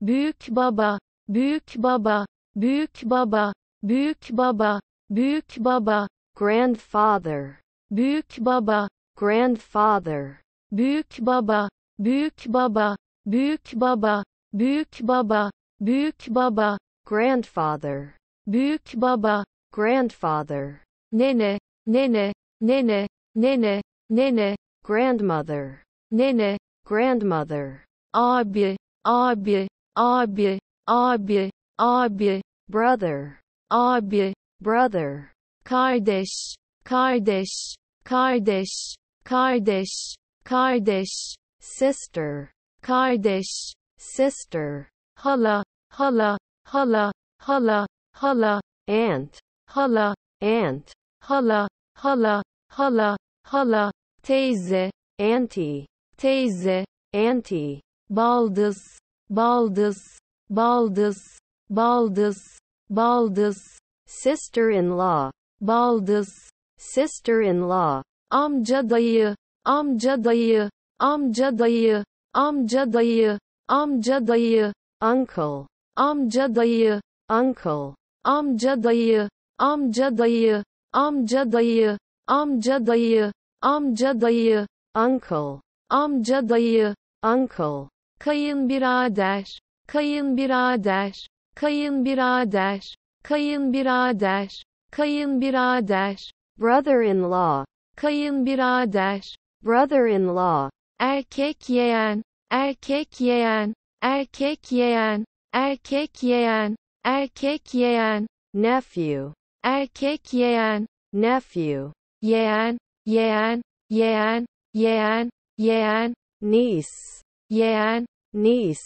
Büyük baba, büyük baba, büyük baba, büyük baba, büyük baba, grandfather, büyük baba, grandfather, büyük baba, büyük baba, büyük baba, büyük baba, büyük baba, grandfather, büyük baba, grandfather, nene, nene, nene, nene, nene, grandmother, nene, grandmother, abi, abi, Abi, abi, abi, brother, abi, brother, kardeş, kardeş, kardeş, kardeş, kardeş, sister, kardeş, sister, hala, hala, hala, hala, hala, aunt, hala, aunt, hala, hala, hala, hala, teyze, auntie, teyze, auntie, baldız, Baldus, Baldus, Baldus, Baldus, sister-in-law, Baldus, sister-in-law, amcadayı, amcadayı, amcadayı, amcadayı, amcadayı, uncle, amcadayı, uncle, amcadayı, amcadayı, amcadayı, amcadayı, amcadayı, uncle, amcadayı, uncle. kayınbirader, kayınbirader, kayınbirader, kayınbirader, kayınbirader, brother-in-law, kayınbirader, brother-in-law, erkek yeğen, erkek yeğen, erkek yeğen, erkek yeğen, erkek yeğen, nephew, erkek yeğen, nephew, yeğen, yeğen, yeğen, yeğen, yeğen, niece, yeğen, niz,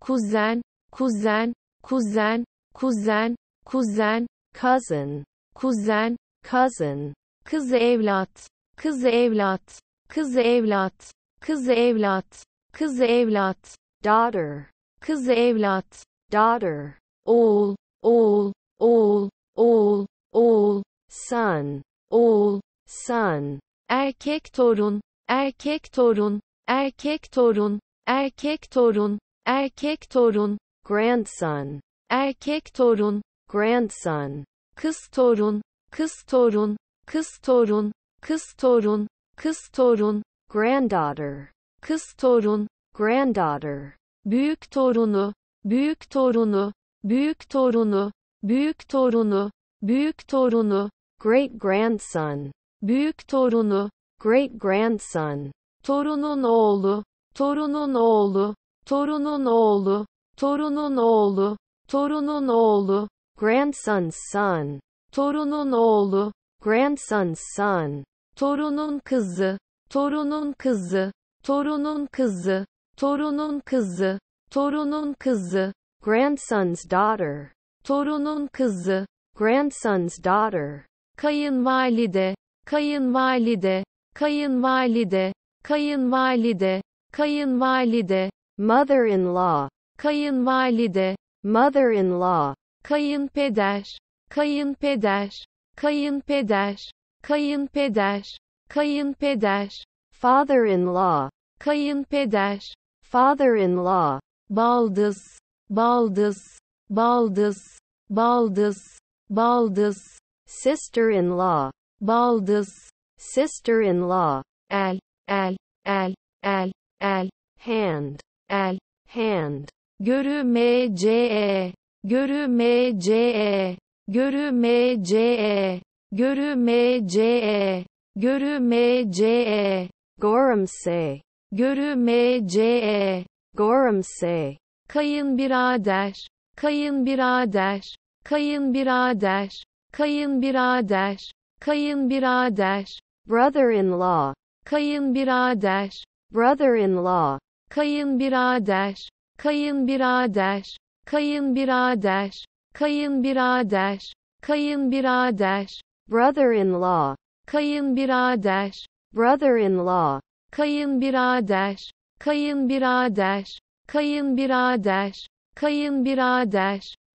kuzen, kuzen, kuzen, kuzen, kuzen, cousin, kuzen, cousin, kız evlat, kız evlat, kız evlat, kız evlat, kız evlat, daughter, kız evlat, daughter, oğul, oğul, oğul, oğul, oğul, son, oğul, son, erkek torun, erkek torun, erkek torun, erkek torun, erkek torun, grandson, erkek torun, grandson, kız torun, kız torun, kız torun, kız torun, kız torun, granddaughter, kız torun, granddaughter, büyük torunu, büyük torunu, büyük torunu, büyük torunu, büyük torunu, great grandson, büyük torunu, great grandson, torunun oğlu, torunun oğlu, torunun oğlu, torunun oğlu, torunun oğlu, grandson's son, torunun oğlu, grandson's son, torunun kızı, torunun kızı, torunun kızı, torunun kızı, torunun kızı, grandson's daughter, torunun kızı, grandson's daughter, kayınvalide, kayınvalide, kayınvalide, kayınvalide, kayınvalide, mother-in-law, kayınvalide, mother-in-law, kayınpeder, kayınpeder, kayınpeder, kayınpeder, kayınpeder, father-in-law, kayınpeder, father-in-law, baldız, baldız, baldız, baldız, baldız, sister-in-law, baldız, sister-in-law, el, el, el, el, el, hand, el, hand, görümece, görümece, görümece, görümece, görümece, görümse, görümece, görümse, kayınbirader, kayınbirader, kayınbirader, kayınbirader, kayınbirader, brother-in-law, kayınbirader, brother-in-law, kayınbirader, kayınbirader, kayınbirader, kayınbirader, kayınbirader, brother-in-law, kayınbirader, brother-in-law, kayınbirader, kayınbirader, kayınbirader, kayınbirader,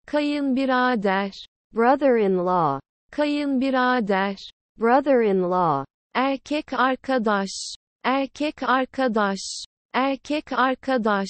kayınbirader, brother-in-law, kayınbirader, brother-in-law, erkek arkadaş erkek arkadaş, erkek arkadaş,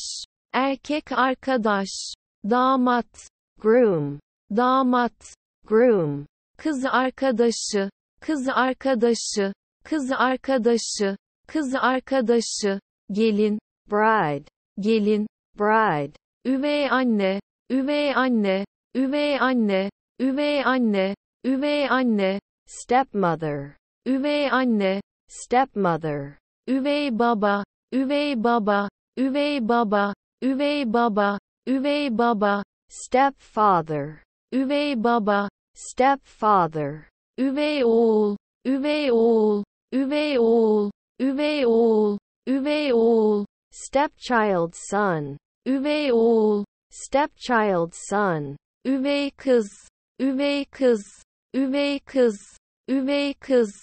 erkek arkadaş, damat, groom, damat, groom, kız arkadaşı, kız arkadaşı, kız arkadaşı, kız arkadaşı, gelin, bride, gelin, bride, üvey anne, üvey anne, üvey anne, üvey anne, üvey anne, stepmother, üvey anne, stepmother Üvey baba, üvey baba, üvey baba, üvey baba, üvey baba, stepfather, üvey baba, stepfather, üvey oğul, üvey oğul, üvey oğul, üvey oğul, üvey oğul, stepchild son, üvey oğul, stepchild son, üvey kız, üvey kız, üvey kız, üvey kız,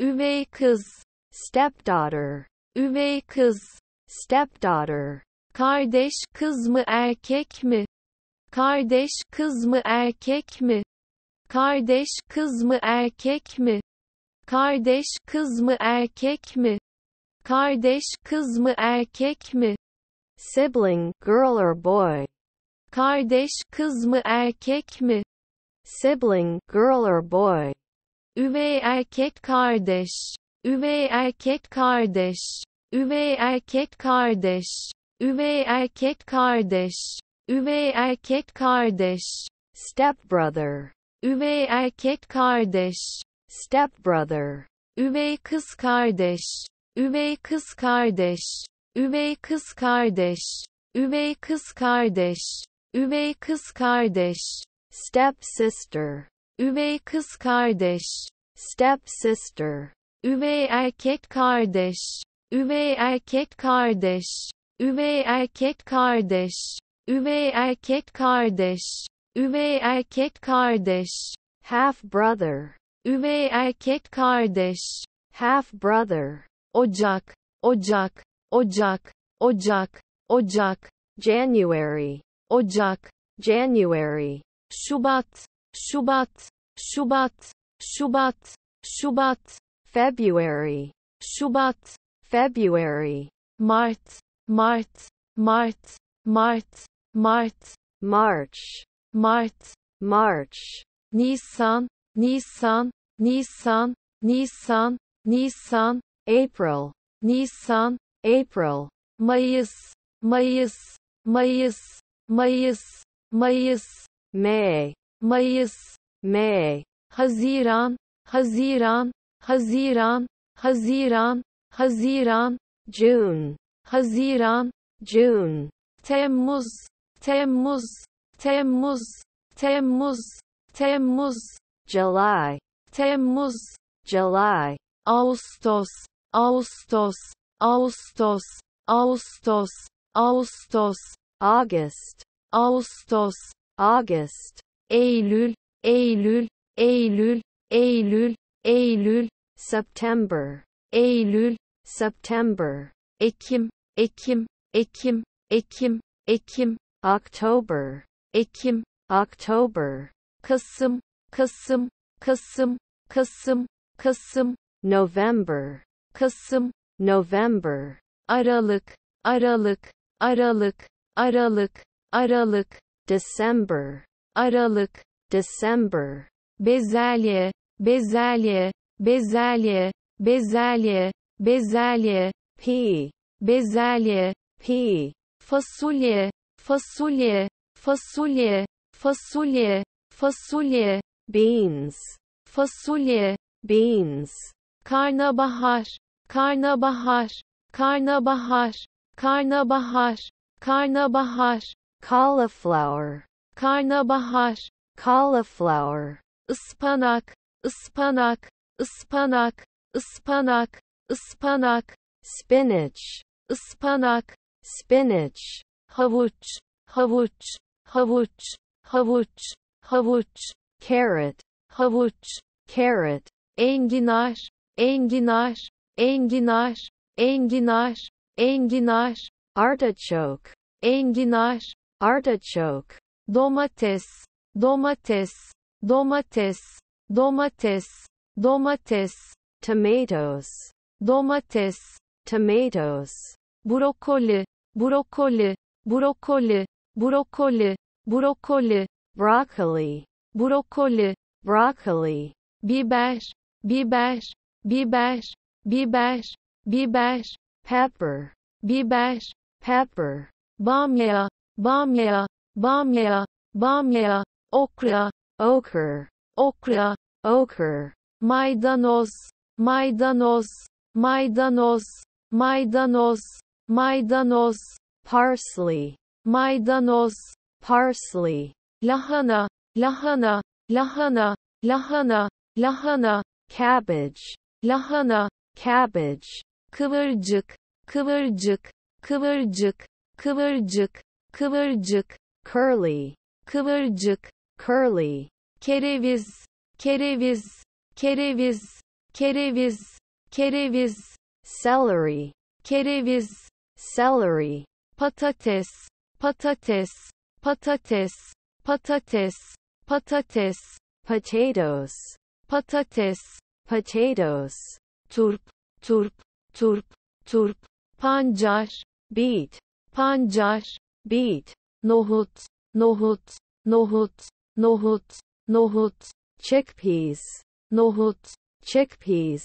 üvey kız, stepdaughter, üvey kız, stepdaughter, kardeş kız mı erkek mi? Kardeş kız mı erkek mi? Kardeş kız mı erkek mi? Kardeş kız mı erkek mi? Kardeş kız mı erkek mi? Sibling, girl or boy. Kardeş kız mı erkek mi? Sibling, girl or boy. Üvey erkek kardeş. Üvey erkek kardeş. Üvey erkek kardeş. Üvey erkek kardeş. Üvey erkek kardeş. Step brother, Üvey erkek kardeş. Step brother, Üvey kız kardeş. Üvey kız kardeş. Üvey kız kardeş. Üvey kız kardeş. Üvey kız kardeş. Step sister. Üvey kız kardeş. Step sister. Üvey erkek kardeş. Üvey erkek kardeş. Üvey erkek kardeş. Üvey erkek kardeş. Üvey erkek kardeş. Half brother. Üvey erkek kardeş. Half brother. Ocak, Ocak, Ocak, Ocak, Ocak. January. Ocak, January. Şubat, Şubat, Şubat, Şubat, Şubat. February, Şubat, February, Mart, Mart, Mart, Mart, Mart, March, Mart, March, Nisan, Nisan, Nisan, Nisan, Nisan, April, Nisan, April, Mayıs, Mayıs, Mayıs, Mayıs, Mayıs, May, Mayıs, May, Haziran, Haziran, Haziran, Haziran, Haziran, June, Haziran, June, Temmuz, Temmuz, Temmuz, Temmuz, Temmuz, July, Temmuz, July, Ağustos, Ağustos, Ağustos, Ağustos, Ağustos, August, Ağustos, August, Eylül, Eylül, Eylül, Eylül, Eylül, September, Eylül, September, Ekim, Ekim, Ekim, Ekim, Ekim, October, Ekim, October, Kasım, Kasım, Kasım, Kasım, Kasım, November, Kasım, November, Aralık, Aralık, Aralık, Aralık, Aralık, December, Aralık, December, Bezelye, bezelye, bezelye, bezelye, bezelye, p, bezelye, p, fasulye, fasulye, fasulye, fasulye, fasulye, beans, fasulye, beans, karnabahar, karnabahar, karnabahar, karnabahar, karnabahar, cauliflower, karnabahar, cauliflower, ıspanak, ıspanak, ıspanak, ıspanak, ıspanak, spinach, ıspanak, spinach, havuç, havuç, havuç, havuç, havuç, carrot, havuç, carrot, enginar, enginar, enginar, enginar, enginar, artichoke, enginar, artichoke, domates, domates, domates, domates, domates, tomatoes, domates, tomatoes, brokoli, brokoli, brokoli, brokoli, brokoli, broccoli, brokoli, broccoli, biber, biber, biber, biber, biber, pepper, biber, pepper, bamya, bamya, bamya, bamya, okra, okra, okra, okur, maydanoz, maydanoz, maydanoz, maydanoz, maydanoz, parsley, maydanoz, parsley, lahana, lahana, lahana, lahana, lahana, cabbage, lahana, cabbage, kıvırcık, kıvırcık, kıvırcık, kıvırcık, kıvırcık, curly, kıvırcık, curly, kereviz, kereviz, kereviz, kereviz, kereviz, celery, kereviz, celery, patates, patates, patates, patates, patates, potatoes, patates, potatoes, turp, turp, turp, turp, pancar, beet, pancar, beet, nohut, nohut, nohut, nohut, nohut, chickpeas, nohut, chickpeas,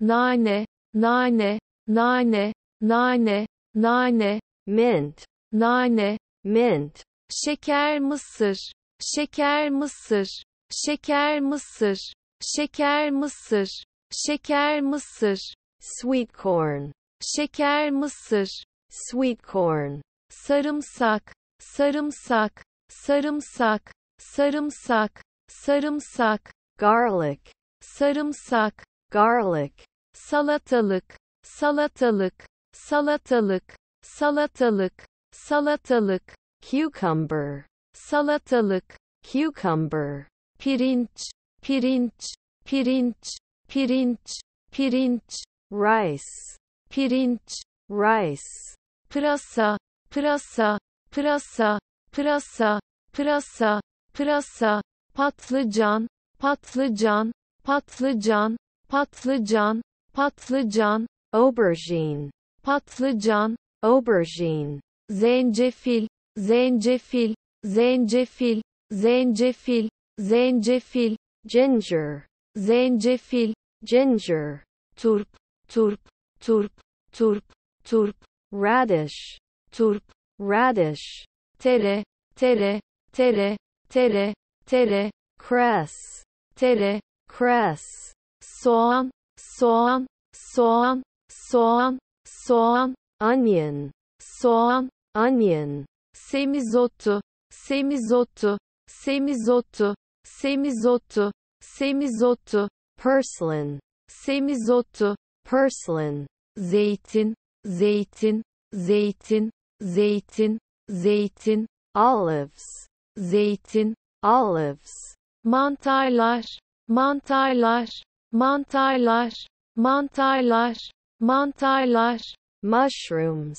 nane, nane, nane, nane, nane, mint, nane, mint, şeker mısır, şeker mısır, şeker mısır, şeker mısır, şeker mısır, sweet corn, şeker mısır, sweet corn, sarımsak, sarımsak, sarımsak, sarımsak, sarımsak, garlic, sarımsak, garlic, salatalık, salatalık, salatalık, salatalık, salatalık, cucumber, salatalık, cucumber, pirinç, pirinç, pirinç, pirinç, pirinç, rice, pirinç, rice, pırasa, pırasa, pırasa, pırasa, pırasa, pırasa, patlıcan, patlıcan, patlıcan, patlıcan, patlıcan, aubergine, patlıcan, aubergine, zencefil, zencefil, zencefil, zencefil, zencefil, ginger, zencefil, ginger, turp, turp, turp, turp, turp, radish, turp, radish, tere, tere, tere, tere, tere, kres, tere, kres, soğan, soğan, soğan, soğan, soğan, onion, soğan, onion, semizotu, semizotu, semizotu, semizotu, semizotu, purslin, semizotu, purslin, zeytin, zeytin, zeytin, zeytin, zeytin, olives, zeytin, olives, mantarlar, mantarlar, mantarlar, mantarlar, mantarlar, mushrooms,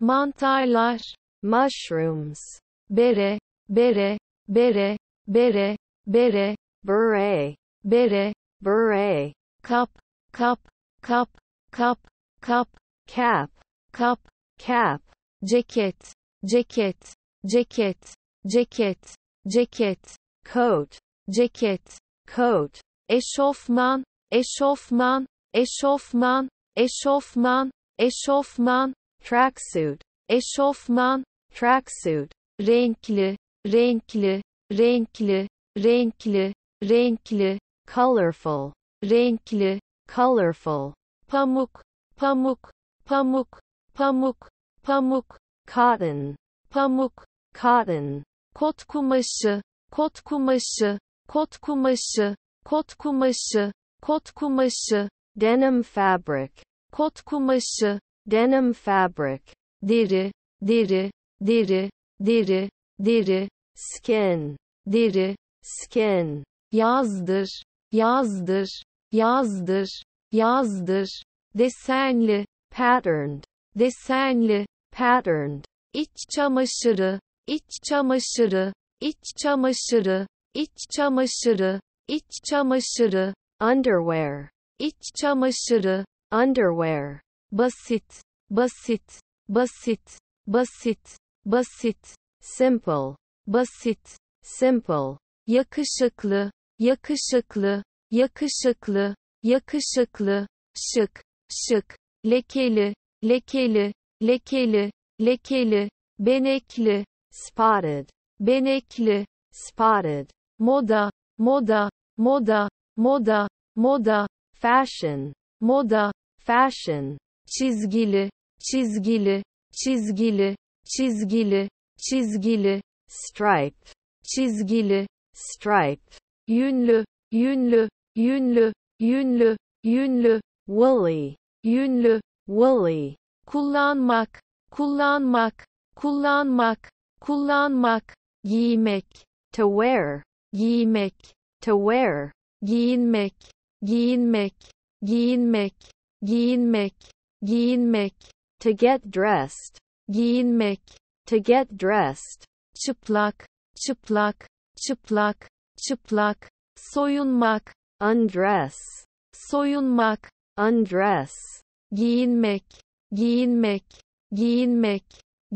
mantarlar, mushrooms, bere, bere, bere, bere, bere, beret, bere, beret, cup, cup, cup, cup, cup, cap, cup, cap, ceket, ceket, ceket, ceket, ceket, coat, ceket, coat, eşofman, eşofman, eşofman, eşofman, eşofman, tracksuit, eşofman, tracksuit, renkli, renkli, renkli, renkli, renkli, colorful, renkli, colorful, pamuk, pamuk, pamuk, pamuk, pamuk, cotton, pamuk, cotton, kot kumaşı, kot kumaşı, kot kumaşı, kot kumaşı, kot kumaşı, denim fabric, kot kumaşı, denim fabric, deri, deri, deri, deri, deri, skin, deri, skin, yazdır, yazdır, yazdır, yazdır, desenli, patterned, desenli, patterned, iç çamaşırı, iç çamaşırı, iç çamaşırı, iç çamaşırı, iç çamaşırı, underwear, iç çamaşırı, underwear, basit, basit, basit, basit, basit, simple, basit, simple, yakışıklı, yakışıklı, yakışıklı, yakışıklı, şık, şık, lekeli, lekeli, lekeli, lekeli, benekli, spotted, benekli, spotted, moda, moda, moda, moda, moda, fashion, moda, fashion, çizgili, çizgili, çizgili, çizgili, çizgili, stripe, çizgili, stripe, yünlü, yünlü, yünlü, yünlü, yünlü, woolly, yünlü, woolly, kullanmak, kullanmak, kullanmak, kullanmak, giymek, to wear, giymek, to wear, giyinmek, giyinmek, giyinmek, giyinmek, giyinmek, to get dressed, giyinmek, to get dressed, çıplak, çıplak, çıplak, çıplak, soyunmak, undress, soyunmak, undress, giyinmek, giyinmek, giyinmek,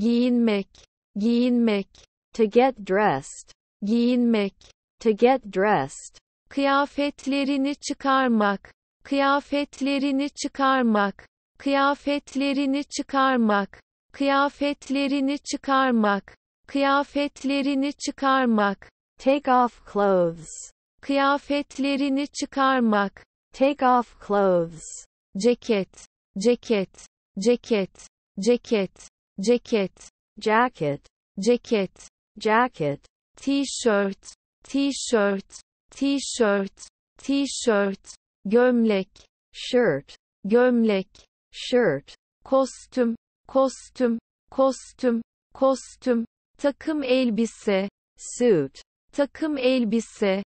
giyinmek, giyinmek, to get dressed, giyinmek, to get dressed, kıyafetlerini çıkarmak, kıyafetlerini çıkarmak, kıyafetlerini çıkarmak, kıyafetlerini çıkarmak, kıyafetlerini çıkarmak, take off clothes, kıyafetlerini çıkarmak, take off clothes, ceket, ceket, ceket, ceket, ceket, jacket, jacket, jacket, t-shirt, t-shirt, t-shirt, t-shirt, gömlek, shirt, gömlek, shirt, kostüm, kostüm, kostüm, kostüm, takım elbise, suit, takım elbise,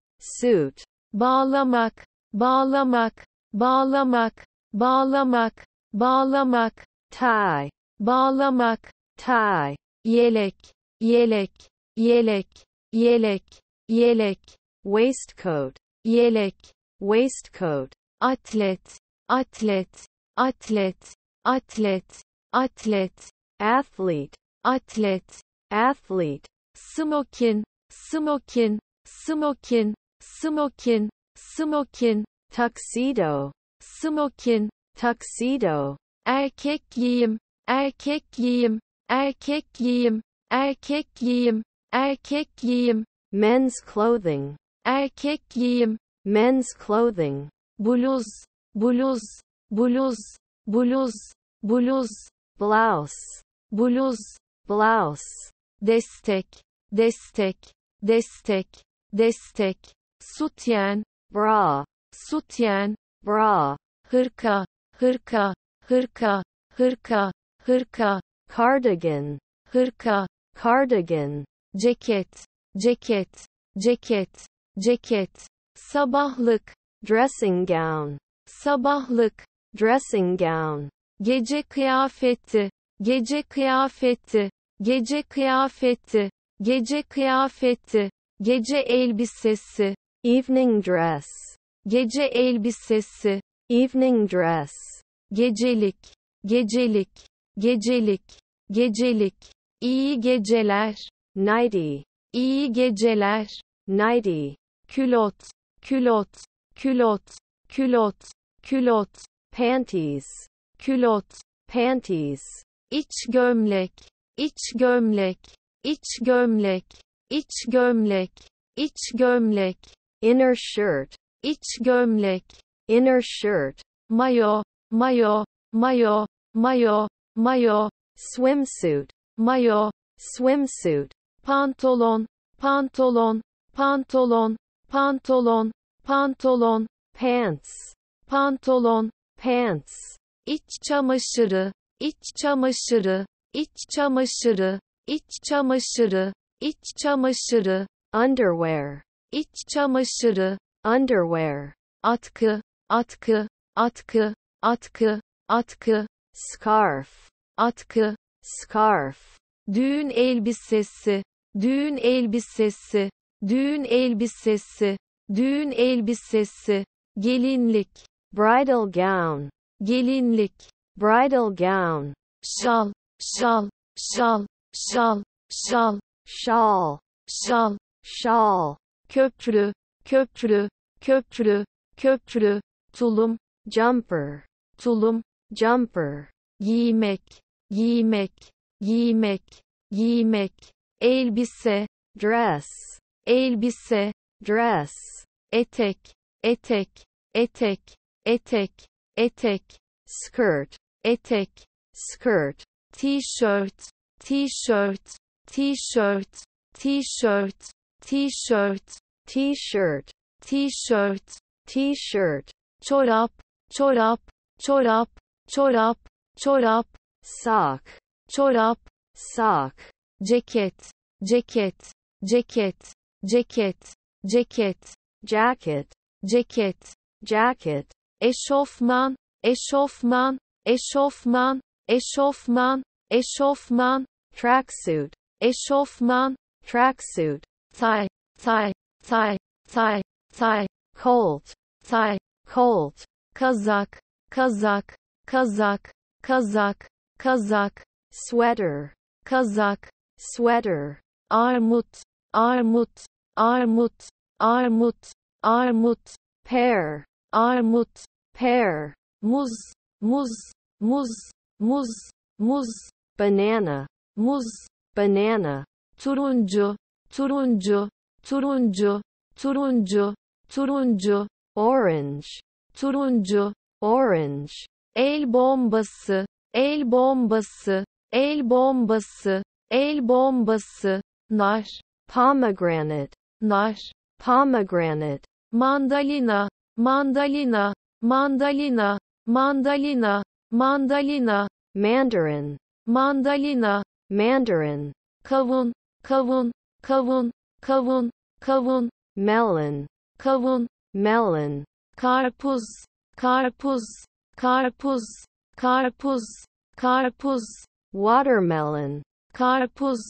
suit, bağlamak, bağlamak, bağlamak, bağlamak, bağlamak, tie, bağlamak, tay, yelek, yelek, yelek, yelek, yelek, waistcoat, yelek, waistcoat, atlet, atlet, atlet, atlet, atlet, athlete, atlet, athlete, smokin, smokin, smokin, smokin, smokin, tuxedo, smokin, tuxedo, erkek giyim, erkek giyim, erkek giyim, erkek giyim, erkek giyim, men's clothing, erkek giyim, men's clothing, bluz, bluz, bluz, bluz, bluz, blouse, bluz, blouse, destek, destek, destek, destek, sutyen, bra, sutyen, bra, hırka, hırka, hırka, hırka, hırka, cardigan, hırka, cardigan, ceket, ceket, ceket, ceket, sabahlık, dressing gown, sabahlık, dressing gown, gece kıyafeti, gece kıyafeti, gece kıyafeti, gece kıyafeti, gece elbisesi, evening dress, gece elbisesi, evening dress, gecelik, gecelik, gecelik, gecelik, İyi geceler, nighty, İyi geceler, nighty, külot, külot, külot, külot, külot, panties, külot, panties, İç gömlek, iç gömlek, iç gömlek, iç gömlek, iç gömlek, inner shirt, iç gömlek, inner shirt, mayo, mayo, mayo, mayo, mayo, swimsuit, mayo, swimsuit, pantolon, pantolon, pantolon, pantolon, pantolon, pants, pantolon, pants, iç çamaşırı, iç çamaşırı, iç çamaşırı, iç çamaşırı, iç çamaşırı, underwear, iç çamaşırı, underwear, atkı, atkı, atkı, atkı, atkı, atkı, scarf, atkı, scarf, düğün elbisesi, düğün elbisesi, düğün elbisesi, düğün elbisesi, gelinlik, bridal gown, gelinlik, bridal gown, şal, şal, şal, şal, şal, şal, şal, şal, köprü, köprü, köprü, köprü, tulum, jumper, tulum, jumper, giymek, giymek, giymek, giymek, elbise, dress, elbise, dress, etek, etek, etek, etek, etek, skirt, etek, skirt, t-shirt, t-shirt, t-shirt, t-shirt, t-shirt, t-shirt, t-shirt, t-shirt, çorap, çorap, çorap, çorap, çorap, sak, çorap, sak, ceket, ceket, ceket, ceket, ceket, jacket, ceket, jacket, eşofman, eşofman, eşofman, eşofman, eşofman, tracksuit, eşofman, tracksuit, tie, tie, tie, tie, tie, colt, tie, colt, kazak, kazak, Kazakh, Kazakh, Kazakh, sweater, Kazakh, sweater, armut, armut, armut, armut, armut, pear, armut, pear, muz, muz, muz, muz, muz, banana, muz, banana, turuncu, turuncu, turuncu, turuncu, turuncu, orange, turuncu, orange, el bombası, el bombası, el bombası, el bombası, nar, pomegranate, nar, pomegranate, mandalina, mandalina, mandalina, mandalina, mandalina, mandarin, mandalina, mandarin, kavun, kavun, kavun, kavun, kavun, melon, kavun, melon, karpuz, karpuz, karpuz, karpuz, karpuz, watermelon, karpuz,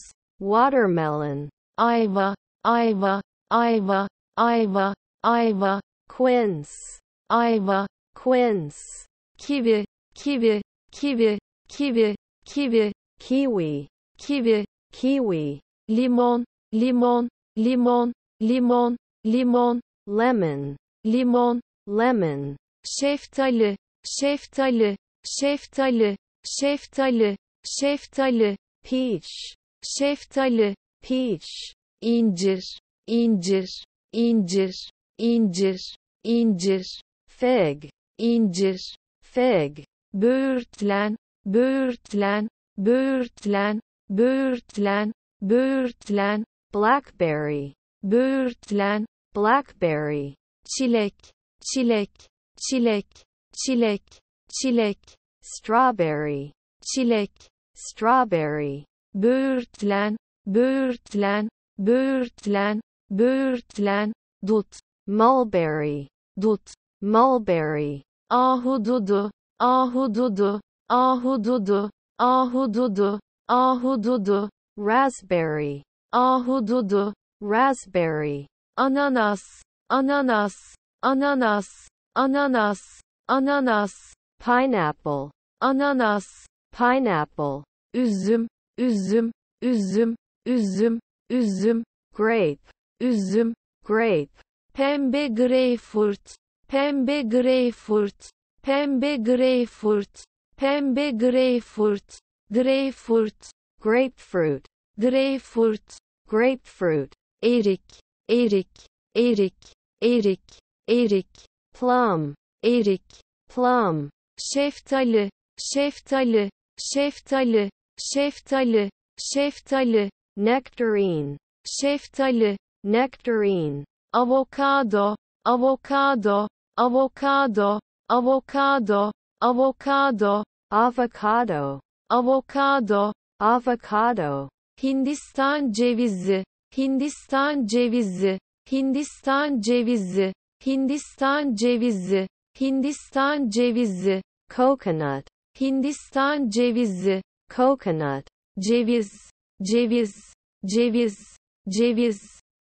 watermelon, ayva, ayva, ayva, ayva, ayva, quince, ayva, quince, kivi, kivi, kivi, kivi, kivi, kiwi, kivi, kiwi, limon, limon, limon, limon, limon, lemon, limon, lemon, şeftali, şeftali, şeftali, şeftali, şeftali, peach, şeftali, peach, incir, incir, incir, incir, incir, fig, incir, fig, böğürtlen, böğürtlen, böğürtlen, böğürtlen, böğürtlen, blackberry, böğürtlen, blackberry, çilek, çilek, çilek, çilek, çilek, strawberry, çilek, strawberry, böğürtlen, böğürtlen, böğürtlen, böğürtlen, dut, mulberry, dut, mulberry, ahududu, ahududu, ahududu, ahududu, ahududu, raspberry, ahududu, raspberry, ananas, ananas, ananas, ananas, ananas, pineapple, ananas, pineapple, üzüm, üzüm, üzüm, üzüm, üzüm, grape, üzüm, grape, pembe greyfurt, pembe greyfurt, pembe greyfurt, pembe greyfurt, greyfurt, grapefruit, greyfurt, grapefruit, erik, erik, erik, erik, erik, plum, erik, plum, şeftali, şeftali, şeftali, şeftali, şeftali, nectarine, şeftali, nectarine, avokado, avokado, avokado, avokado, avokado, avokado, avokado, avokado, Hindistan cevizi, Hindistan cevizi, Hindistan cevizi, Hindistan cevizi, Hindistan cevizi, coconut. Hindistan cevizi, coconut. Ceviz, ceviz, ceviz, ceviz,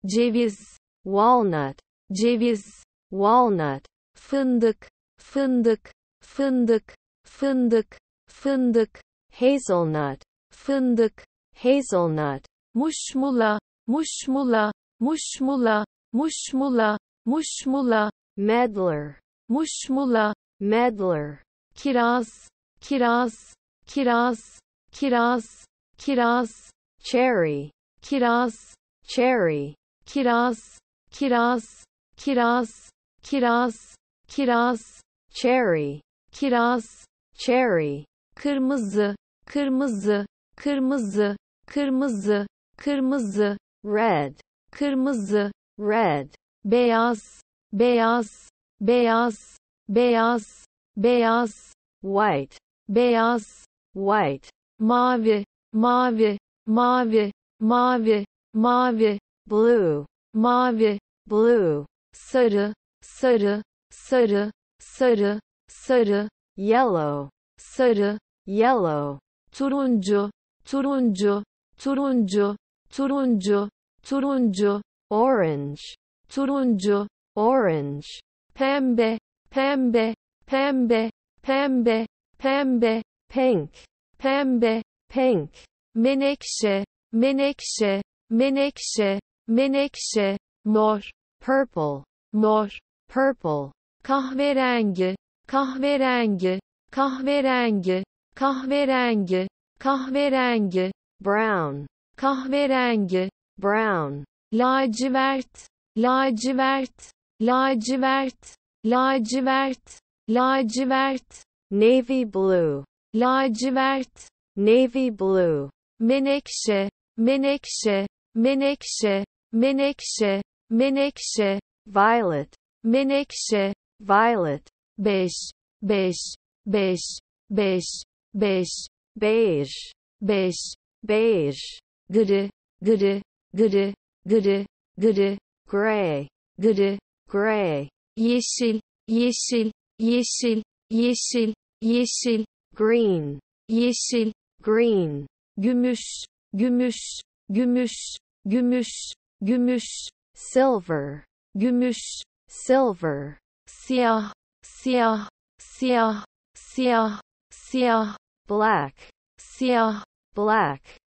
ceviz, walnut, ceviz, walnut. Fındık, fındık, fındık, fındık, fındık, hazelnut, fındık, hazelnut. Muşmula, muşmula, muşmula, muşmula, muşmula, meddler, muşmula, medlar, kiraz, kiraz, kiraz, kiraz, kiraz, cherry, kiraz, cherry, kiraz, kiraz, kiraz, kiraz, kiraz, cherry, kiraz, cherry, kırmızı, kırmızı, kırmızı, kırmızı, kırmızı, red, kırmızı, red, beyaz, beyaz, beyaz, beyaz, beyaz, white, beyaz, white, mavi, mavi, mavi, mavi, mavi, blue, mavi, blue, sarı, sarı, sarı, sarı, sarı, yellow, sarı, yellow, turuncu, turuncu, turuncu, turuncu, turuncu, orange, turuncu, orange, pembe, pembe, pembe, pembe, pembe, pink, pembe, pink, menekşe, menekşe, menekşe, menekşe, mor, purple, mor, purple, kahverengi, kahverengi, kahverengi, kahverengi, kahverengi, brown, kahverengi, brown, lacivert, lacivert, lacivert, lacivert, lacivert, navy blue, lacivert, navy blue, menekşe, menekşe, menekşe, menekşe, menekşe, violet, menekşe, violet, beş, beş, beş, beş, beş, beige, beş, beige, gri, gri, gri, gri, gri, gray, gri, gray, yeşil, yeşil, yeşil, yeşil, yeşil, green, yeşil, green, gümüş, gümüş, gümüş, gümüş, gümüş, silver, gümüş, silver, siyah, siyah, siyah, siyah, siyah, black, siyah, black,